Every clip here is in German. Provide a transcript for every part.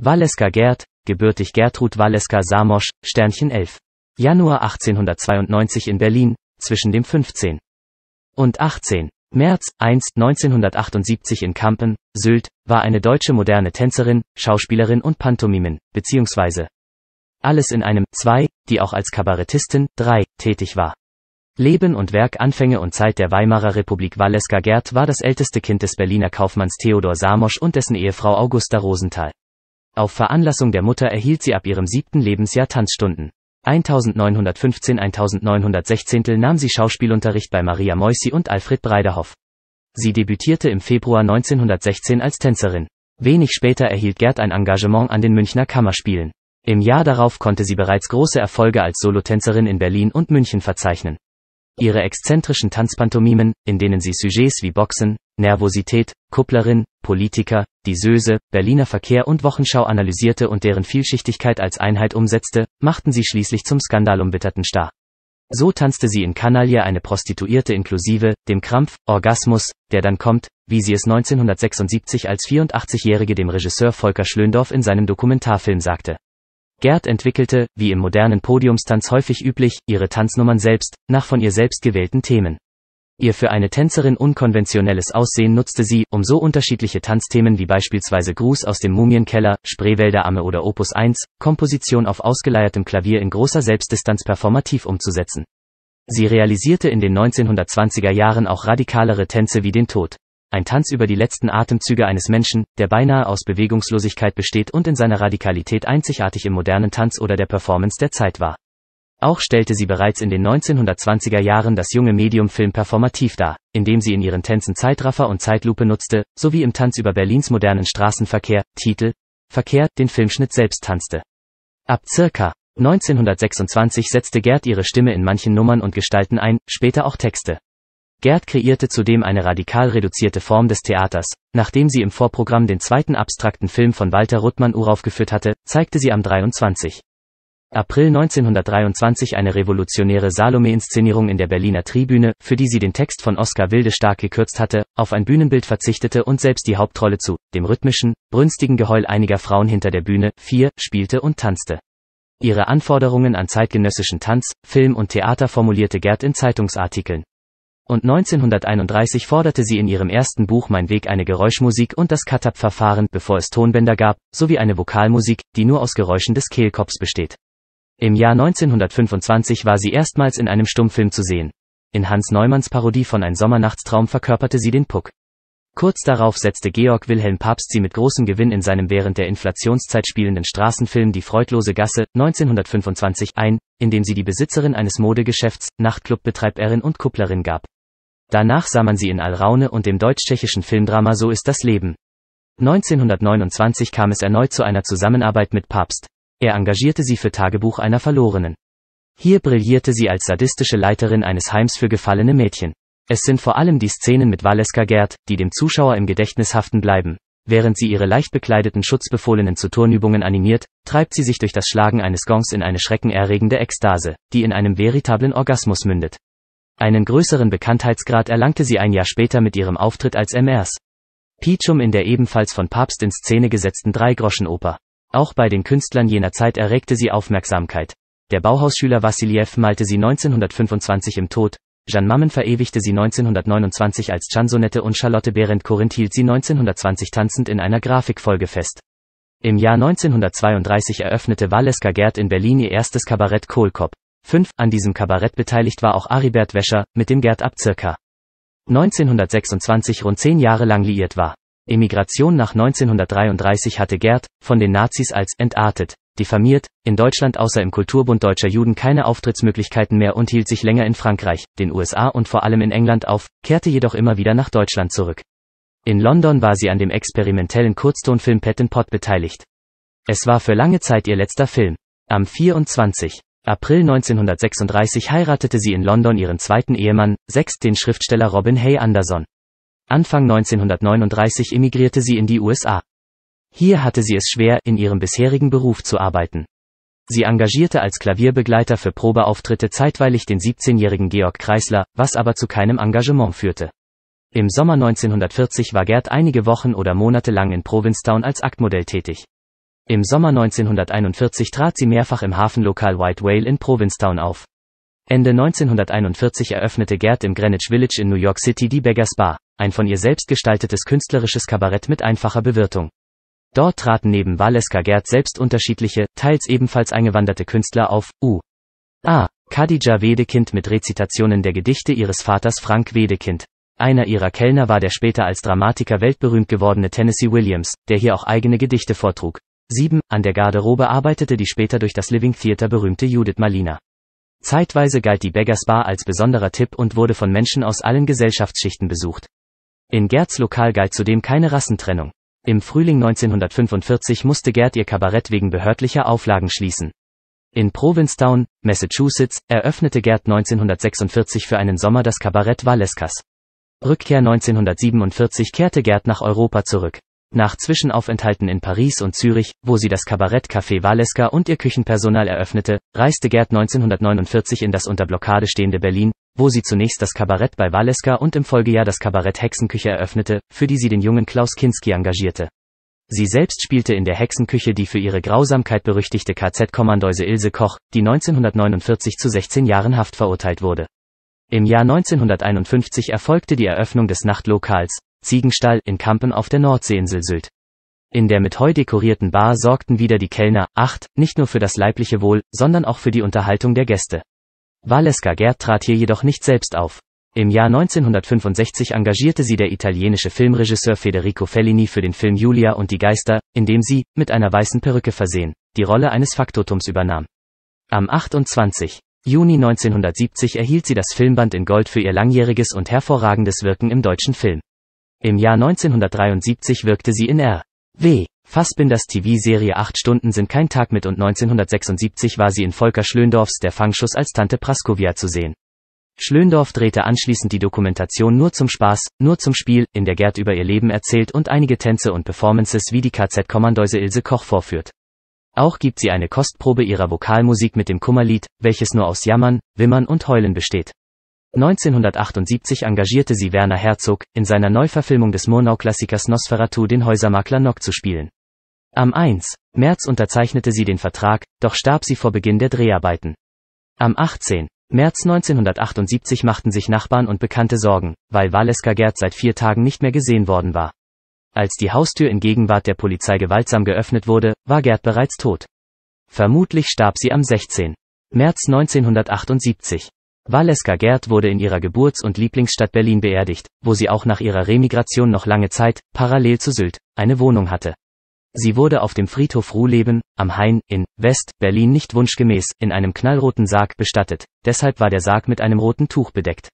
Walleska Gerd, gebürtig Gertrud Walleska Samosch, Sternchen 11. Januar 1892 in Berlin, zwischen dem 15. und 18. März 1. 1978 in Kampen, Sylt, war eine deutsche moderne Tänzerin, Schauspielerin und Pantomimin, bzw. alles in einem 2, die auch als Kabarettistin 3 tätig war. Leben und Werk Anfänge und Zeit der Weimarer Republik Walleska Gerd war das älteste Kind des Berliner Kaufmanns Theodor Samosch und dessen Ehefrau Augusta Rosenthal. Auf Veranlassung der Mutter erhielt sie ab ihrem siebten Lebensjahr Tanzstunden. 1915-1916 nahm sie Schauspielunterricht bei Maria Moisi und Alfred Breiderhoff. Sie debütierte im Februar 1916 als Tänzerin. Wenig später erhielt Gerd ein Engagement an den Münchner Kammerspielen. Im Jahr darauf konnte sie bereits große Erfolge als Solotänzerin in Berlin und München verzeichnen. Ihre exzentrischen Tanzpantomimen, in denen sie Sujets wie Boxen, Nervosität, Kupplerin, Politiker, die Söse, Berliner Verkehr und Wochenschau analysierte und deren Vielschichtigkeit als Einheit umsetzte, machten sie schließlich zum skandalumwitterten Star. So tanzte sie in Kanaille eine Prostituierte inklusive, dem Krampf, Orgasmus, der dann kommt, wie sie es 1976 als 84-Jährige dem Regisseur Volker Schlöndorff in seinem Dokumentarfilm sagte. Gerd entwickelte, wie im modernen Podiumstanz häufig üblich, ihre Tanznummern selbst, nach von ihr selbst gewählten Themen. Ihr für eine Tänzerin unkonventionelles Aussehen nutzte sie, um so unterschiedliche Tanzthemen wie beispielsweise Gruß aus dem Mumienkeller, Spreewälder Amme oder Opus 1, Komposition auf ausgeleiertem Klavier in großer Selbstdistanz performativ umzusetzen. Sie realisierte in den 1920er Jahren auch radikalere Tänze wie den Tod. Ein Tanz über die letzten Atemzüge eines Menschen, der beinahe aus Bewegungslosigkeit besteht und in seiner Radikalität einzigartig im modernen Tanz oder der Performance der Zeit war. Auch stellte sie bereits in den 1920er Jahren das junge Medium Film performativ dar, indem sie in ihren Tänzen Zeitraffer und Zeitlupe nutzte, sowie im Tanz über Berlins modernen Straßenverkehr, Titel, Verkehr, den Filmschnitt selbst tanzte. Ab circa 1926 setzte Gerd ihre Stimme in manchen Nummern und Gestalten ein, später auch Texte. Gerd kreierte zudem eine radikal reduzierte Form des Theaters. Nachdem sie im Vorprogramm den zweiten abstrakten Film von Walter Ruttmann uraufgeführt hatte, zeigte sie am 23. April 1923 eine revolutionäre Salome-Inszenierung in der Berliner Tribüne, für die sie den Text von Oskar Wilde stark gekürzt hatte, auf ein Bühnenbild verzichtete und selbst die Hauptrolle zu, dem rhythmischen, brünstigen Geheul einiger Frauen hinter der Bühne, vier, spielte und tanzte. Ihre Anforderungen an zeitgenössischen Tanz, Film und Theater formulierte Gerd in Zeitungsartikeln und 1931 forderte sie in ihrem ersten Buch Mein Weg eine Geräuschmusik und das Cut-Up-Verfahren, bevor es Tonbänder gab, sowie eine Vokalmusik, die nur aus Geräuschen des Kehlkopfs besteht. Im Jahr 1925 war sie erstmals in einem Stummfilm zu sehen. In Hans Neumanns Parodie von Ein Sommernachtstraum verkörperte sie den Puck. Kurz darauf setzte Georg Wilhelm Pabst sie mit großem Gewinn in seinem während der Inflationszeit spielenden Straßenfilm Die freudlose Gasse 1925 ein, in dem sie die Besitzerin eines Modegeschäfts, Nachtclubbetreiberin und Kupplerin gab. Danach sah man sie in Alraune und dem deutsch-tschechischen Filmdrama So ist das Leben. 1929 kam es erneut zu einer Zusammenarbeit mit Papst. Er engagierte sie für Tagebuch einer Verlorenen. Hier brillierte sie als sadistische Leiterin eines Heims für gefallene Mädchen. Es sind vor allem die Szenen mit Valeska Gerd, die dem Zuschauer im Gedächtnis haften bleiben. Während sie ihre leicht bekleideten Schutzbefohlenen zu Turnübungen animiert, treibt sie sich durch das Schlagen eines Gongs in eine schreckenerregende Ekstase, die in einem veritablen Orgasmus mündet. Einen größeren Bekanntheitsgrad erlangte sie ein Jahr später mit ihrem Auftritt als MRs. Pichum in der ebenfalls von Papst in Szene gesetzten Dreigroschenoper. Auch bei den Künstlern jener Zeit erregte sie Aufmerksamkeit. Der Bauhausschüler Vassiliev malte sie 1925 im Tod, Jeanne Mammen verewigte sie 1929 als Chansonette und Charlotte Behrendt Korinth hielt sie 1920 tanzend in einer Grafikfolge fest. Im Jahr 1932 eröffnete Valeska Gerd in Berlin ihr erstes Kabarett Kohlkopf. 5. An diesem Kabarett beteiligt war auch Aribert Wäscher, mit dem Gerd ab circa 1926 rund zehn Jahre lang liiert war. Emigration nach 1933 hatte Gerd, von den Nazis als entartet, diffamiert, in Deutschland außer im Kulturbund deutscher Juden keine Auftrittsmöglichkeiten mehr und hielt sich länger in Frankreich, den USA und vor allem in England auf, kehrte jedoch immer wieder nach Deutschland zurück. In London war sie an dem experimentellen Kurztonfilm Pet in Pot beteiligt. Es war für lange Zeit ihr letzter Film. Am 24. April 1936 heiratete sie in London ihren zweiten Ehemann, sechst den Schriftsteller Robin Hay Anderson. Anfang 1939 emigrierte sie in die USA. Hier hatte sie es schwer, in ihrem bisherigen Beruf zu arbeiten. Sie engagierte als Klavierbegleiter für Probeauftritte zeitweilig den 17-jährigen Georg Kreisler, was aber zu keinem Engagement führte. Im Sommer 1940 war Gerd einige Wochen oder Monate lang in Provincetown als Aktmodell tätig. Im Sommer 1941 trat sie mehrfach im Hafenlokal White Whale in Provincetown auf. Ende 1941 eröffnete Gerd im Greenwich Village in New York City die Beggars Bar, ein von ihr selbst gestaltetes künstlerisches Kabarett mit einfacher Bewirtung. Dort traten neben Valeska Gerd selbst unterschiedliche, teils ebenfalls eingewanderte Künstler auf, u. a. Khadija Wedekind mit Rezitationen der Gedichte ihres Vaters Frank Wedekind. Einer ihrer Kellner war der später als Dramatiker weltberühmt gewordene Tennessee Williams, der hier auch eigene Gedichte vortrug. 7. An der Garderobe arbeitete die später durch das Living Theater berühmte Judith Malina. Zeitweise galt die Beggars Bar als besonderer Tipp und wurde von Menschen aus allen Gesellschaftsschichten besucht. In Gerds Lokal galt zudem keine Rassentrennung. Im Frühling 1945 musste Gerd ihr Kabarett wegen behördlicher Auflagen schließen. In Provincetown, Massachusetts, eröffnete Gerd 1946 für einen Sommer das Kabarett Valeskas. Rückkehr 1947 kehrte Gerd nach Europa zurück. Nach Zwischenaufenthalten in Paris und Zürich, wo sie das Kabarett Café Waleska und ihr Küchenpersonal eröffnete, reiste Gerd 1949 in das unter Blockade stehende Berlin, wo sie zunächst das Kabarett bei Waleska und im Folgejahr das Kabarett Hexenküche eröffnete, für die sie den jungen Klaus Kinski engagierte. Sie selbst spielte in der Hexenküche die für ihre Grausamkeit berüchtigte KZ-Kommandeuse Ilse Koch, die 1949 zu 16 Jahren Haft verurteilt wurde. Im Jahr 1951 erfolgte die Eröffnung des Nachtlokals, Ziegenstall in Kampen auf der Nordseeinsel Sylt. In der mit Heu dekorierten Bar sorgten wieder die Kellner, acht, nicht nur für das leibliche Wohl, sondern auch für die Unterhaltung der Gäste. Valeska Gerd trat hier jedoch nicht selbst auf. Im Jahr 1965 engagierte sie der italienische Filmregisseur Federico Fellini für den Film Julia und die Geister, in dem sie, mit einer weißen Perücke versehen, die Rolle eines Faktotums übernahm. Am 28. Juni 1970 erhielt sie das Filmband in Gold für ihr langjähriges und hervorragendes Wirken im deutschen Film. Im Jahr 1973 wirkte sie in R. W. Fassbinders TV-Serie 8 Stunden sind kein Tag mit und 1976 war sie in Volker Schlöndorffs Der Fangschuss als Tante Praskovia zu sehen. Schlöndorff drehte anschließend die Dokumentation Nur zum Spaß, nur zum Spiel, in der Gerd über ihr Leben erzählt und einige Tänze und Performances wie die KZ-Kommandeuse Ilse Koch vorführt. Auch gibt sie eine Kostprobe ihrer Vokalmusik mit dem Kummerlied, welches nur aus Jammern, Wimmern und Heulen besteht. 1978 engagierte sie Werner Herzog, in seiner Neuverfilmung des Murnau-Klassikers Nosferatu den Häusermakler Nock zu spielen. Am 1. März unterzeichnete sie den Vertrag, doch starb sie vor Beginn der Dreharbeiten. Am 18. März 1978 machten sich Nachbarn und Bekannte Sorgen, weil Waleska Gerd seit vier Tagen nicht mehr gesehen worden war. Als die Haustür in Gegenwart der Polizei gewaltsam geöffnet wurde, war Gerd bereits tot. Vermutlich starb sie am 16. März 1978. Valeska Gerd wurde in ihrer Geburts- und Lieblingsstadt Berlin beerdigt, wo sie auch nach ihrer Remigration noch lange Zeit, parallel zu Sylt, eine Wohnung hatte. Sie wurde auf dem Friedhof Ruhleben, am Hain, in West-Berlin nicht wunschgemäß, in einem knallroten Sarg bestattet, deshalb war der Sarg mit einem roten Tuch bedeckt.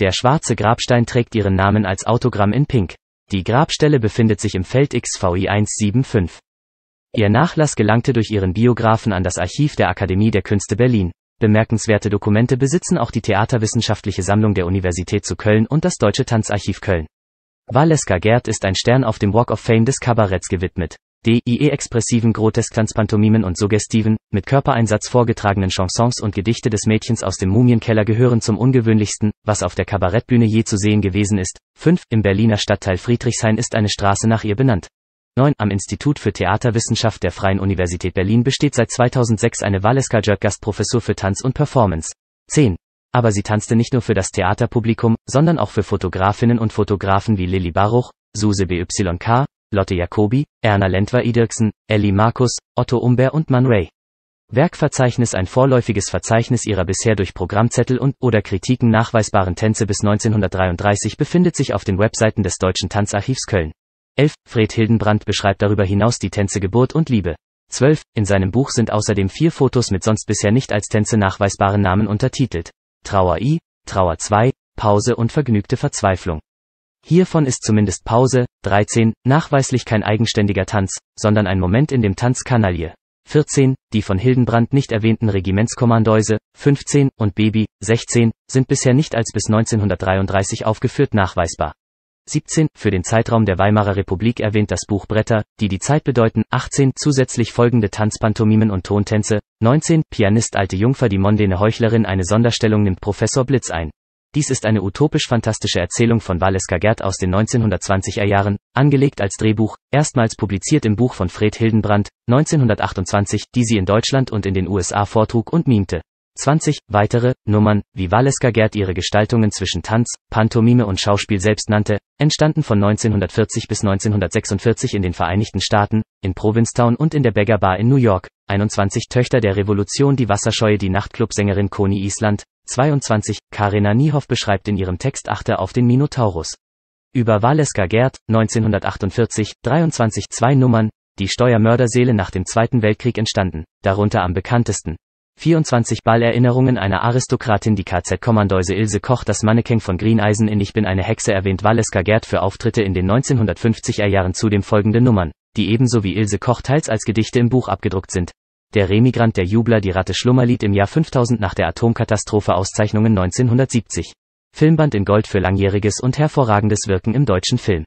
Der schwarze Grabstein trägt ihren Namen als Autogramm in Pink. Die Grabstelle befindet sich im Feld XVI 175. Ihr Nachlass gelangte durch ihren Biografen an das Archiv der Akademie der Künste Berlin, Bemerkenswerte Dokumente besitzen auch die Theaterwissenschaftliche Sammlung der Universität zu Köln und das Deutsche Tanzarchiv Köln. Valeska Gerd ist ein Stern auf dem Walk of Fame des Kabaretts gewidmet. Die IE expressiven Grotesk-Tanzpantomimen und suggestiven, mit Körpereinsatz vorgetragenen Chansons und Gedichte des Mädchens aus dem Mumienkeller gehören zum ungewöhnlichsten, was auf der Kabarettbühne je zu sehen gewesen ist. 5. Im Berliner Stadtteil Friedrichshain ist eine Straße nach ihr benannt. 9. Am Institut für Theaterwissenschaft der Freien Universität Berlin besteht seit 2006 eine Waleska Jörg Gastprofessur für Tanz und Performance. 10. Aber sie tanzte nicht nur für das Theaterpublikum, sondern auch für Fotografinnen und Fotografen wie Lilly Baruch, Suse BYK, Lotte Jacobi, Erna Lentwer-Idirksen, Elli Markus, Otto Umber und Man Ray. Werkverzeichnis ein vorläufiges Verzeichnis ihrer bisher durch Programmzettel und oder Kritiken nachweisbaren Tänze bis 1933 befindet sich auf den Webseiten des Deutschen Tanzarchivs Köln. 11. Fred Hildenbrand beschreibt darüber hinaus die Tänze Geburt und Liebe. 12. In seinem Buch sind außerdem vier Fotos mit sonst bisher nicht als Tänze nachweisbaren Namen untertitelt. Trauer I, Trauer 2, Pause und vergnügte Verzweiflung. Hiervon ist zumindest Pause, 13, nachweislich kein eigenständiger Tanz, sondern ein Moment in dem Tanz Kanaille. 14, die von Hildenbrand nicht erwähnten Regimentskommandeuse, 15 und Baby, 16, sind bisher nicht als bis 1933 aufgeführt nachweisbar. 17, für den Zeitraum der Weimarer Republik erwähnt das Buch Bretter, die die Zeit bedeuten, 18, zusätzlich folgende Tanzpantomimen und Tontänze, 19, Pianist alte Jungfer die mondäne Heuchlerin eine Sonderstellung nimmt Professor Blitz ein. Dies ist eine utopisch-fantastische Erzählung von Valeska Gerd aus den 1920er Jahren, angelegt als Drehbuch, erstmals publiziert im Buch von Fred Hildenbrand, 1928, die sie in Deutschland und in den USA vortrug und mimte. 20 weitere Nummern, wie Valeska Gerd ihre Gestaltungen zwischen Tanz, Pantomime und Schauspiel selbst nannte, entstanden von 1940 bis 1946 in den Vereinigten Staaten, in Provincetown und in der Beggar Bar in New York. 21 Töchter der Revolution die Wasserscheue die Nachtclubsängerin Koni Island. 22 Karina Niehoff beschreibt in ihrem Text Achte auf den Minotaurus. Über Valeska Gerd 1948 23 zwei Nummern, die Steuermörderseele nach dem Zweiten Weltkrieg entstanden, darunter am bekanntesten 24 Ballerinnerungen einer Aristokratin Die KZ-Kommandeuse Ilse Koch Das Mannequin von Greeneisen in Ich bin eine Hexe erwähnt Valeska Gerd für Auftritte in den 1950er Jahren zudem folgende Nummern, die ebenso wie Ilse Koch teils als Gedichte im Buch abgedruckt sind. Der Remigrant der Jubler Die Ratte Schlummerlied im Jahr 5000 nach der Atomkatastrophe Auszeichnungen 1970. Filmband in Gold für langjähriges und hervorragendes Wirken im deutschen Film.